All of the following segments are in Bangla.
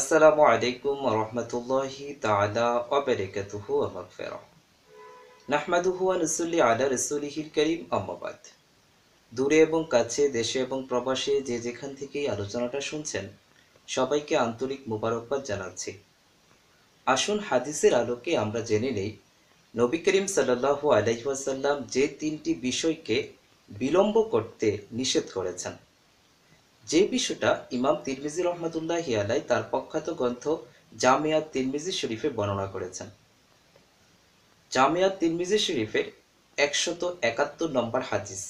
আসসালামু আলাইকুম রহমতুল্লাহি তালা অবরেকাতুহু আমাকফেরা নাহমাদুহু আনসুল্লি আলা রসুলিহির করিম আম্মাবাদ দূরে এবং কাছে দেশে এবং প্রবাসে যে যেখান থেকেই আলোচনাটা শুনছেন সবাইকে আন্তরিক মোবারকবাদ জানাচ্ছি আসুন হাদিসের আলোকে আমরা জেনে নেই নবী করিম সাল্লাহু আলাইহাসাল্লাম যে তিনটি বিষয়কে বিলম্ব করতে নিষেধ করেছেন যে বিষয়টা ইমাম তিরমিজি রহমতুল্লাহ হিয়ালাই তার প্রখ্যাত গ্রন্থ জামিয়া তিরমিজি শরীফে বর্ণনা করেছেন জামিয়া তিরমিজি শরীফের একশত একাত্তর নম্বর হাদিস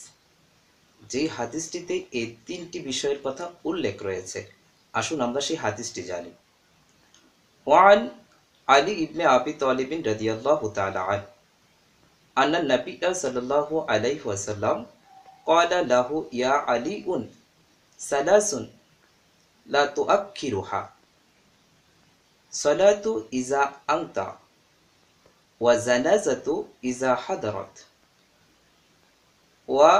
যেই হাদিসটিতে এই তিনটি বিষয়ের কথা উল্লেখ রয়েছে আসুন আমরা সেই হাদিসটি জানি ওয়ান আলী ইবনে আবি তালিবিন রাজিয়াল্লাহ তাআলা আন আন্না নবী সাল্লাল্লাহু আলাইহি কয়লা লাহু ইয়া আলী উন সাদাসুন লা তুআক্কিরুহা সালাতু ইজা আংতা ওয়া জানাজাতু ইজা হাদারাত ওয়া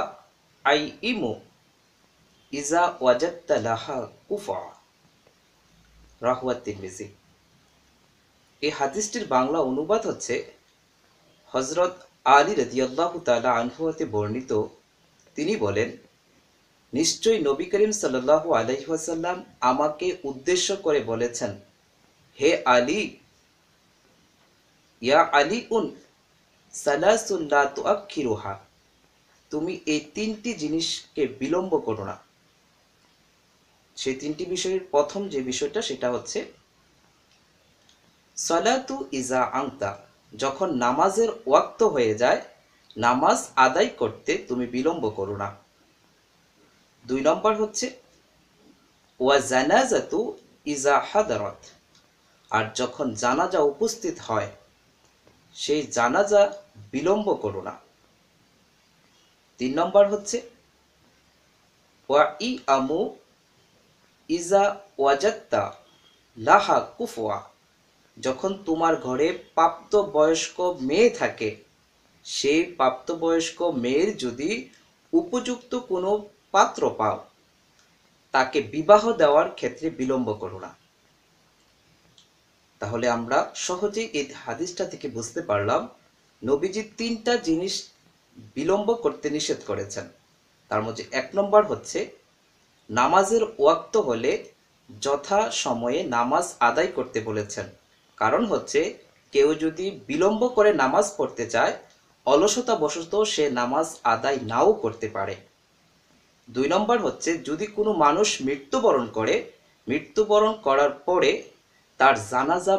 আইমু ইজা ওয়াজাত্তা লাহা কুফা রাহুয়াত তিরমিজি এই হাদিসটির বাংলা অনুবাদ হচ্ছে হজরত আলী রদিয়াল্লাহ তালা আনহুয়াতে বর্ণিত তিনি বলেন নিশ্চয়ই নবী করিম সাল্লাহ আলহিহাসাল্লাম আমাকে উদ্দেশ্য করে বলেছেন হে আলী ইয়া আলী উন সালাসুল্লাহ তুয়াক্ষিরুহা তুমি এই তিনটি জিনিসকে বিলম্ব করো না সে তিনটি বিষয়ের প্রথম যে বিষয়টা সেটা হচ্ছে সালাতু ইজা আংতা যখন নামাজের ওয়াক্ত হয়ে যায় নামাজ আদায় করতে তুমি বিলম্ব করো না দুই নম্বর হচ্ছে ওয়া জানাজাতু ইজা হাদারত আর যখন জানাজা উপস্থিত হয় সেই জানাজা বিলম্ব করো না তিন নম্বর হচ্ছে ওয়া ই আমু ইজা ওয়াজাত্তা লাহা কুফুয়া যখন তোমার ঘরে প্রাপ্তবয়স্ক মেয়ে থাকে সেই প্রাপ্তবয়স্ক মেয়ের যদি উপযুক্ত কোনো পাত্র পাও তাকে বিবাহ দেওয়ার ক্ষেত্রে বিলম্ব করো না তাহলে আমরা সহজেই এই হাদিসটা থেকে বুঝতে পারলাম নবীজি তিনটা জিনিস বিলম্ব করতে নিষেধ করেছেন তার মধ্যে এক নম্বর হচ্ছে নামাজের ওয়াক্ত হলে যথা সময়ে নামাজ আদায় করতে বলেছেন কারণ হচ্ছে কেউ যদি বিলম্ব করে নামাজ পড়তে চায় অলসতা বসত সে নামাজ আদায় নাও করতে পারে দুই নম্বর হচ্ছে যদি কোনো মানুষ মৃত্যুবরণ করে মৃত্যুবরণ করার পরে তার জানাজা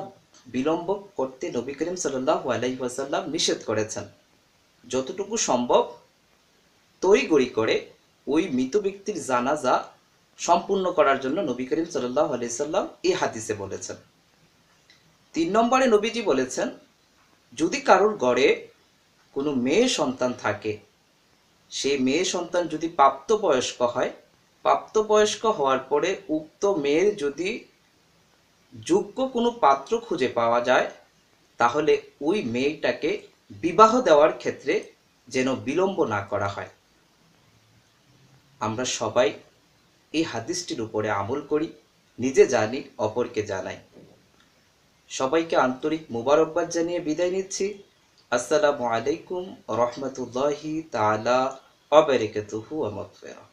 বিলম্ব করতে নবী করিম সাল্লাহ আলাইসাল্লাম নিষেধ করেছেন যতটুকু সম্ভব তৈগড়ি করে ওই মৃত ব্যক্তির জানাজা সম্পূর্ণ করার জন্য নবী করিম সাল্লাহ আলাইসাল্লাম এ হাদিসে বলেছেন তিন নম্বরে নবীজি বলেছেন যদি কারোর গড়ে কোনো মেয়ে সন্তান থাকে সেই মেয়ে সন্তান যদি প্রাপ্তবয়স্ক হয় প্রাপ্তবয়স্ক হওয়ার পরে উক্ত মেয়ের যদি যোগ্য কোনো পাত্র খুঁজে পাওয়া যায় তাহলে ওই মেয়েটাকে বিবাহ দেওয়ার ক্ষেত্রে যেন বিলম্ব না করা হয় আমরা সবাই এই হাদিসটির উপরে আমল করি নিজে জানি অপরকে জানাই সবাইকে আন্তরিক মুবারকবাদ জানিয়ে বিদায় নিচ্ছি আসসালামু আলাইকুম রহমতুল্লাহি তালা وبركته ومغفرة